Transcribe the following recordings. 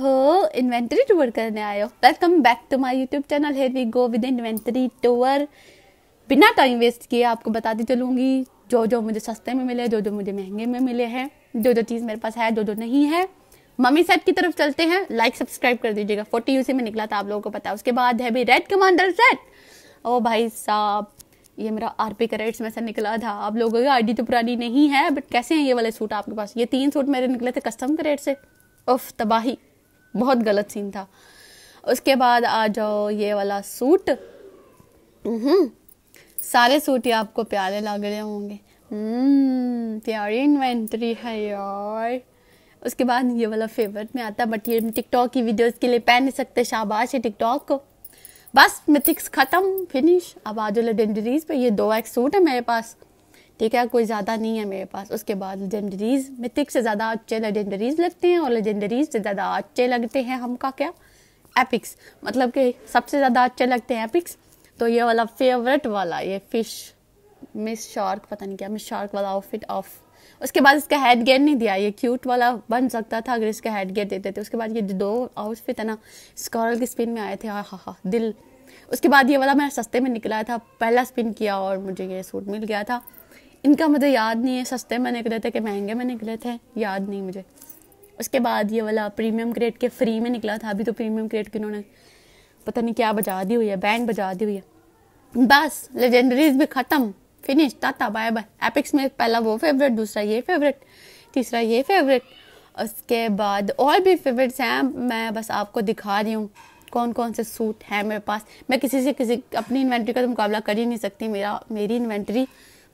हो inventory tour करने आए हो welcome back to my YouTube channel here we go with inventory tour बिना टाइम वेस्ट किए आपको बताती चलूंगी जो जो मुझे सस्ते में मिले जो जो मुझे महंगे में मिले हैं जो जो चीज़ मेरे पास है जो जो नहीं है मम्मी सेट की तरफ चलते हैं लाइक सब्सक्राइब कर दीजिएगा फोर्टी यूसी में निकला था आप लोगों को पता है उसके बाद है भी रेड कमांडर सेट ओ भाई साहब ये मेरा आर पी करेट्स में से निकला था आप लोगों की आईडी तो पुरानी नहीं है बट कैसे हैं ये वाले सूट आपके पास ये तीन सूट मेरे निकले थे कस्टम करेट से उफ तबाही बहुत गलत सीन था उसके बाद आ जाओ ये वाला सूट हम्म, सारे सूट ही आपको प्यारे लग रहे होंगे हम्म, प्यारी इन्वेंट्री है यार उसके बाद ये वाला फेवरेट में आता बट ये टिकटॉक की वीडियोस के लिए पहन नहीं सकते शाबाश है टिकटॉक को बस मिथिक्स ख़त्म फिनिश अब आज लेडेंडरीज पे ये दो एक सूट है मेरे पास ठीक है कोई ज़्यादा नहीं है मेरे पास उसके बाद लेजेंडरीज मिथिक से ज़्यादा अच्छे लेजेंडरीज लगते हैं और लेजेंडरीज से ज़्यादा अच्छे लगते हैं हमका क्या एपिक्स मतलब कि सबसे ज़्यादा अच्छे लगते हैं एपिक्स तो ये वाला फेवरेट वाला ये फ़िश मिस शार्क पता नहीं क्या मिस शार्क वाला आउटफिट ऑफ उसके बाद इसका हेड गेयर नहीं दिया ये क्यूट वाला बन सकता था अगर इसका हेड गेयर देते थे उसके बाद ये दो आउटफिट है ना स्कॉरल के स्पिन में आए थे हाँ हाँ हाँ दिल उसके बाद ये वाला मैं सस्ते में निकला था पहला स्पिन किया और मुझे ये सूट मिल गया था इनका मुझे याद नहीं है सस्ते में निकले थे कि महंगे में निकले थे याद नहीं मुझे उसके बाद ये वाला प्रीमियम ग्रेड के फ्री में निकला था अभी तो प्रीमियम ग्रेड के इन्होंने पता नहीं क्या बजा दी हुई है बैंड बजा दी हुई है बस लेजेंडरीज भी ख़त्म फिनिश ताता बाय बाय एपिक्स में पहला वो फेवरेट दूसरा ये फेवरेट तीसरा ये फेवरेट उसके बाद और भी फेवरेट्स हैं मैं बस आपको दिखा रही हूँ कौन कौन से सूट हैं मेरे पास मैं किसी से किसी अपनी इन्वेंट्री का तो मुकाबला कर ही नहीं सकती मेरा मेरी इन्वेंट्री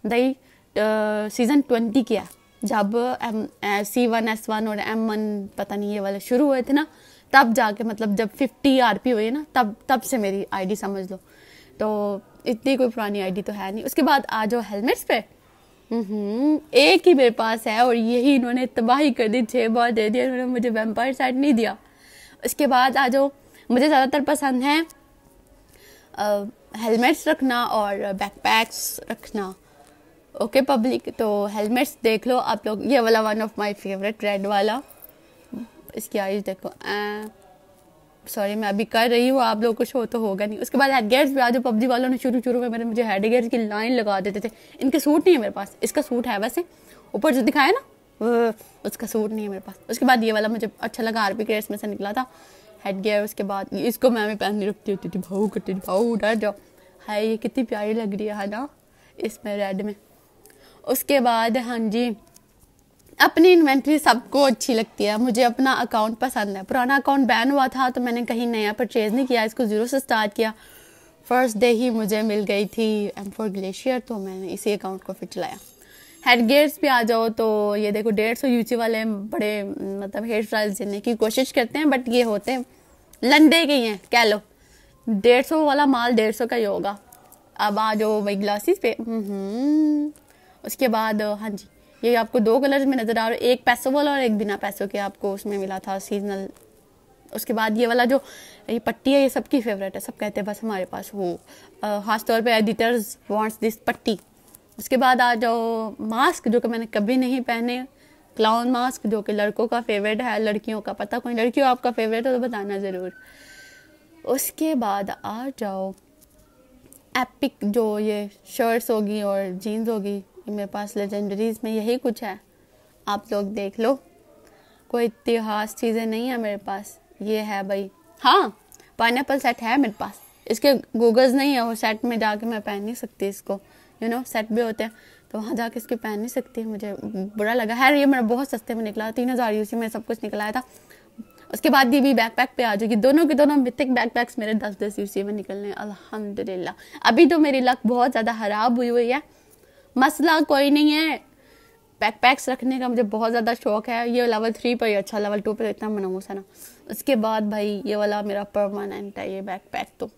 दई सीज़न ट्वेंटी किया जब M C one S one और एम वन पता नहीं ये वाले शुरू हुए थे ना तब जाके मतलब जब फिफ्टी आर पी हुई ना तब तब से मेरी आईडी समझ लो तो इतनी कोई पुरानी आईडी तो है नहीं उसके बाद आ जाओ हेलमेट्स पे हम्म, एक ही मेरे पास है और यही इन्होंने तबाही कर दी छः बार दे दिया इन्होंने मुझे वेम्पायर सेट नहीं दिया उसके बाद आ जाओ मुझे ज़्यादातर पसंद है हेलमेट्स रखना और बैकपैक्स रखना ओके पब्लिक तो हेलमेट्स देख लो आप लोग ये वाला one of my favourite red वाला इसकी आईज देखो सॉरी मैं अभी कर रही हूँ आप लोग को शो तो होगा नहीं उसके बाद हेडगेयर्स भी आज पबजी वालों ने शुरू शुरू में मेरे मुझे हेडगेयर्स की लाइन लगा देते थे इनके सूट नहीं है मेरे पास इसका सूट है वैसे ऊपर जो दिखाया ना उसका सूट नहीं है मेरे पास उसके बाद ये वाला मुझे अच्छा लगा आरपी पी में से निकला था हेड गेयर उसके बाद इसको मैं भी नहीं रखती होती थी भाऊ करती थी भाऊ उठा जाओ हाय ये कितनी प्यारी लग रही है ना इसमें रेड में उसके बाद हाँ जी अपनी इन्वेंट्री सबको अच्छी लगती है मुझे अपना अकाउंट पसंद है पुराना अकाउंट बैन हुआ था तो मैंने कहीं नया परचेज़ नहीं किया इसको ज़ीरो से स्टार्ट किया फर्स्ट डे ही मुझे मिल गई थी एम फोर ग्लेशियर तो मैंने इसी अकाउंट को फिर चलाया हेड गेयर्स भी आ जाओ तो ये देखो डेढ़ सौ यूची वाले बड़े मतलब हेयर स्टाइल देने की कोशिश करते हैं बट ये होते हैं लंदे के ही हैं कह लो डेढ़ सौ वाला माल डेढ़ सौ का ही होगा अब आ जाओ वही ग्लासेस पे हम्म। उसके बाद हाँ जी ये आपको दो कलर्स में नज़र आ रहा है एक पैसों वाला और एक बिना पैसों के आपको उसमें मिला था सीजनल उसके बाद ये वाला जो ये पट्टी है ये सबकी फेवरेट है सब कहते हैं बस हमारे पास हो ख़ास तौर पे एडिटर्स वांट्स दिस पट्टी उसके बाद आ जाओ मास्क जो कि मैंने कभी नहीं पहने क्लाउन मास्क जो कि लड़कों का फेवरेट है लड़कियों का पता कोई लड़कियों आपका फेवरेट हो तो बताना ज़रूर उसके बाद आ जाओ एपिक जो ये शर्ट्स होगी और जीन्स होगी बाकी मेरे पास लेजेंडरीज़ में यही कुछ है आप लोग देख लो कोई इतिहास खास चीज़ें नहीं है मेरे पास ये है भाई हाँ पाइन सेट है मेरे पास इसके गूगल्स नहीं है वो सेट में जाके मैं पहन नहीं सकती इसको यू नो सेट भी होते हैं तो वहाँ जाके इसके पहन नहीं सकती मुझे बुरा लगा है ये मेरा बहुत सस्ते में निकला तीन हज़ार यूसी में सब कुछ निकलाया था उसके बाद ये भी बैक पैक पर आ जाएगी दोनों के दोनों मिथिक बैक पैक्स मेरे दस दस यूसी में निकलने अलहमदिल्ला अभी तो मेरी लक बहुत ज़्यादा ख़राब हुई हुई है मसला कोई नहीं है पैक पैक्स रखने का मुझे बहुत ज़्यादा शौक है ये लेवल थ्री पर ही अच्छा लेवल टू पर इतना मनोस है ना उसके बाद भाई ये वाला मेरा परमानेंट है ये बैक पैक तो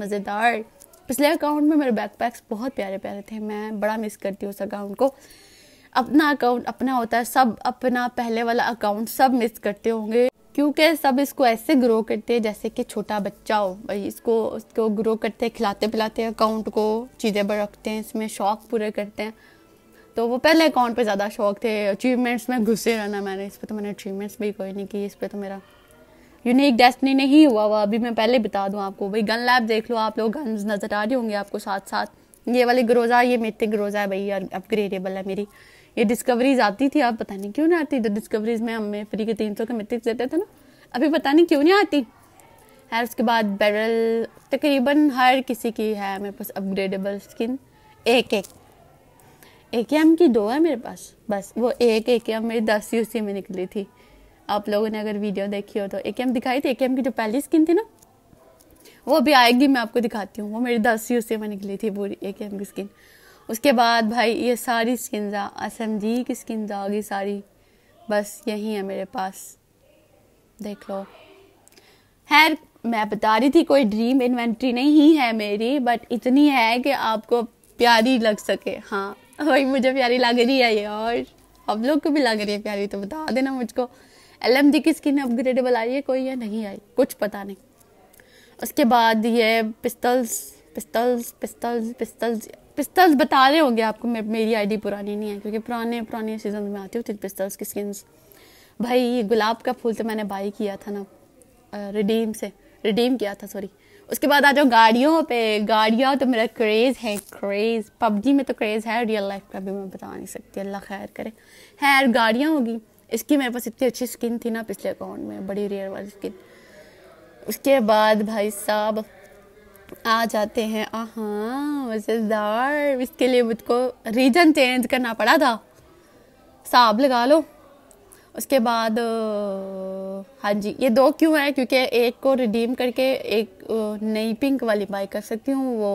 मज़ेदार पिछले अकाउंट में मेरे बैक पैक्स बहुत प्यारे प्यारे थे मैं बड़ा मिस करती हूँ उस अकाउंट को अपना अकाउंट अपना होता है सब अपना पहले वाला अकाउंट सब मिस करते होंगे क्योंकि सब इसको ऐसे ग्रो करते हैं जैसे कि छोटा बच्चा हो भाई इसको उसको ग्रो करते हैं खिलाते पिलाते हैं अकाउंट को चीज़ें रखते हैं इसमें शौक पूरे करते हैं तो वो पहले अकाउंट पे ज़्यादा शौक थे अचीवमेंट्स में घुसे रहना मैंने इस पर तो मैंने अचीवमेंट्स भी कोई नहीं की इस पर तो मेरा यूनिक डेस्टनी नहीं हुआ हुआ अभी मैं पहले बता दूँ आपको भाई गन लैब देख लो आप लोग गन्स नज़र आ रही होंगे आपको साथ साथ ये वाली ग्रोज़ा ये मेथिक ग्रोज़ा है भाई अपग्रेडेबल है मेरी ये डिस्कवरीज आती थी अब पता नहीं क्यों नहीं आती तो डिस्कवरीज में हमें फ्री के तीन सौ के मिथिक्स देते थे ना अभी पता नहीं क्यों नहीं आती है उसके बाद बैरल तकरीबन हर किसी की है मेरे पास अपग्रेडेबल स्किन एक एक ए के एम की दो है मेरे पास बस वो एक ए के एम मेरी दस यू सी में निकली थी आप लोगों ने अगर वीडियो देखी हो तो ए के एम दिखाई थी ए के एम की जो पहली स्किन थी ना वो अभी आएगी मैं आपको दिखाती हूँ वो मेरी दस यू सी में निकली थी पूरी ए के एम की स्किन उसके बाद भाई ये सारी स्किन्स आ जी की स्किन आ गई सारी बस यही है मेरे पास देख लो खैर मैं बता रही थी कोई ड्रीम इन्वेंट्री नहीं है मेरी बट इतनी है कि आपको प्यारी लग सके हाँ भाई मुझे प्यारी लग रही है ये और आप लोग को भी लग रही है प्यारी तो बता देना मुझको एल एम डी की स्किन अपग्रेडेबल आई है कोई या नहीं आई कुछ पता नहीं उसके बाद ये पिस्तल्स पिस्तल्स पिस्तल्स पिस्तल्स पिस्तल्स बता रहे होंगे आपको मेरी आईडी पुरानी नहीं है क्योंकि पुराने पुराने सीजन में आती होती पिस्तल्स की स्किन्स भाई ये गुलाब का फूल तो मैंने बाई किया था ना रिडीम से रिडीम किया था सॉरी उसके बाद आ जाओ गाड़ियों पे गाड़ियाँ तो मेरा क्रेज़ है क्रेज़ पबजी में तो क्रेज़ है रियल लाइफ का भी मैं बता नहीं सकती अल्लाह खैर करे हैर गाड़ियाँ होगी इसकी मेरे पास इतनी अच्छी स्किन थी ना पिछले अकाउंट में बड़ी रेयर वाली स्किन उसके बाद भाई साहब आ जाते हैं हाँ मज़ेदार इसके लिए मुझको रीजन चेंज करना पड़ा था साब लगा लो उसके बाद हाँ जी ये दो क्यों है क्योंकि एक को रिडीम करके एक नई पिंक वाली बाई कर सकती हूँ वो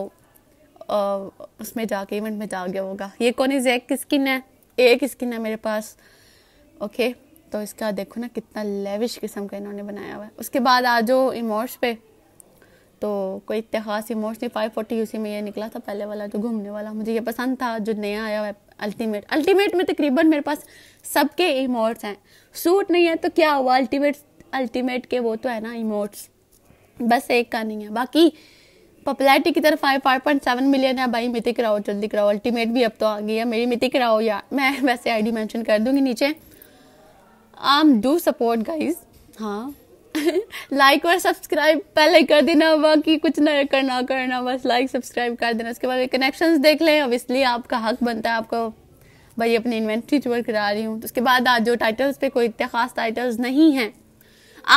आ, उसमें जाके इवेंट में जा गया होगा ये कौन एक स्किन है एक स्किन है मेरे पास ओके तो इसका देखो ना कितना लेविश किस्म का इन्होंने बनाया हुआ है उसके बाद आ जाओ इमोट्स पे तो कोई इतने खास नहीं फाइव फोर्टी यूसी में ये निकला था पहले वाला जो घूमने वाला मुझे ये पसंद था जो नया आया अल्टीमेट अल्टीमेट में तकरीबन मेरे पास सबके इमोट्स हैं सूट नहीं है तो क्या हुआ अल्टीमेट अल्टीमेट के वो तो है ना इमोट्स बस एक का नहीं है बाकी पॉपुलैरिटी की तरफ आए फाइव पॉइंट सेवन मिलियन है भाई मिति कराओ जल्दी कराओ अल्टीमेट भी अब तो आ गई है मेरी मिति कराओ यार मैं वैसे आईडी मेंशन कर दूंगी नीचे आम डू सपोर्ट गाइज हाँ लाइक और सब्सक्राइब पहले कर देना बाकी कुछ ना करना करना बस लाइक सब्सक्राइब कर देना उसके बाद कनेक्शन देख लें ऑब्वियसली आपका हक बनता है आपको भाई अपनी इन्वेंट्री चोर करा रही हूँ तो उसके बाद आज जो टाइटल्स पे कोई इतने खास टाइटल्स नहीं हैं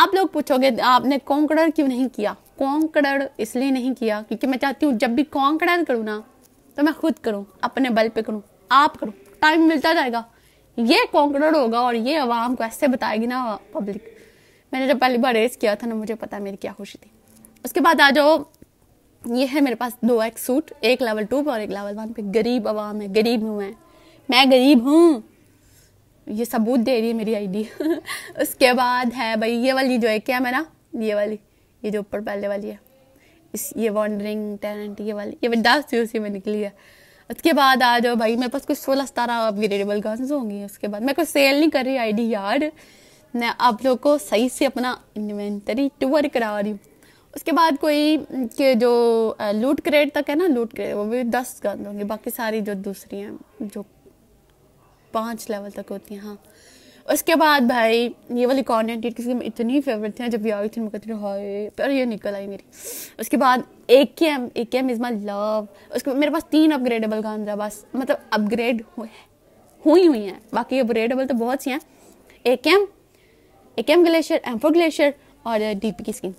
आप लोग पूछोगे आपने कॉन्कड़ क्यों नहीं किया कॉन्कड़ इसलिए नहीं किया क्योंकि मैं चाहती हूँ जब भी कॉन्कड़ करूँ ना तो मैं खुद करूँ अपने बल पे करूँ आप करूँ टाइम मिलता जाएगा ये कॉन्कड़ होगा और ये आवाम को ऐसे बताएगी ना पब्लिक मैंने जब पहली बार रेस किया था ना मुझे पता मेरी क्या खुशी थी उसके बाद आ जाओ ये है मेरे पास दो एक सूट एक लेवल टू पे और एक लेवल वन पे गरीब आवाम है गरीब हूँ मैं मैं गरीब हूँ ये सबूत दे रही है मेरी आईडी उसके बाद है भाई ये वाली जो है क्या मेरा ये वाली ये जो ऊपर पहले वाली है इस ये वॉन्डरिंग टैलेंट ये वाली ये दस उसी में निकली है उसके बाद आ जाओ भाई मेरे पास कुछ सोलह सतारह अपग्रेडेबल गर्ल्स होंगी उसके बाद मैं कुछ सेल नहीं कर रही आईडी यार मैं आप लोग को सही से अपना इन्वेंटरी टूर करा रही हूँ उसके बाद कोई के जो लूट क्रेड तक है ना लूट क्रेड वो भी दस कर दूँगी बाकी सारी जो दूसरी हैं जो पाँच लेवल तक होती हैं हाँ उसके बाद भाई ये वाली कॉर्नर किसी में इतनी फेवरेट थी जब आई थी मैं हाय पर ये निकल आई मेरी उसके बाद ए K M A K M is my love उसके बाद मेरे पास तीन अपग्रेडेबल गान था बस मतलब अपग्रेड हुई हुई हैं बाकी अपग्रेडेबल तो बहुत सी हैं A K M M glacier M four glacier और डीपी की स्कीम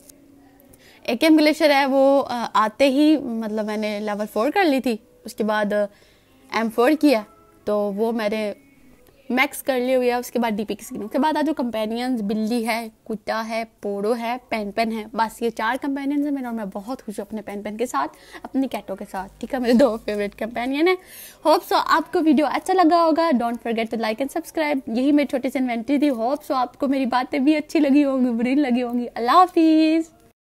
एम ग्लेशियर है वो आते ही मतलब मैंने लेवल फोर कर ली थी उसके बाद एम फोर किया तो वो मैंने मैक्स कर लिए हुए है उसके बाद डीपी की स्क्रीन उसके बाद आज जो कंपेनियंस बिल्ली है कुत्ता है पोड़ो है पेन पेन है बस ये चार कंपेनियंस हैं मेरे और मैं बहुत खुश हूँ अपने पेन पेन के साथ अपनी कैटों के साथ ठीक है मेरे दो फेवरेट कंपेनियन है होप सो आपको वीडियो अच्छा लगा होगा don't forget to like and subscribe यही मेरी छोटी सी इन्वेंट्री थी होप सो आपको मेरी बातें भी अच्छी लगी होंगी बुरी लगी होंगी अल्लाह हाफिज़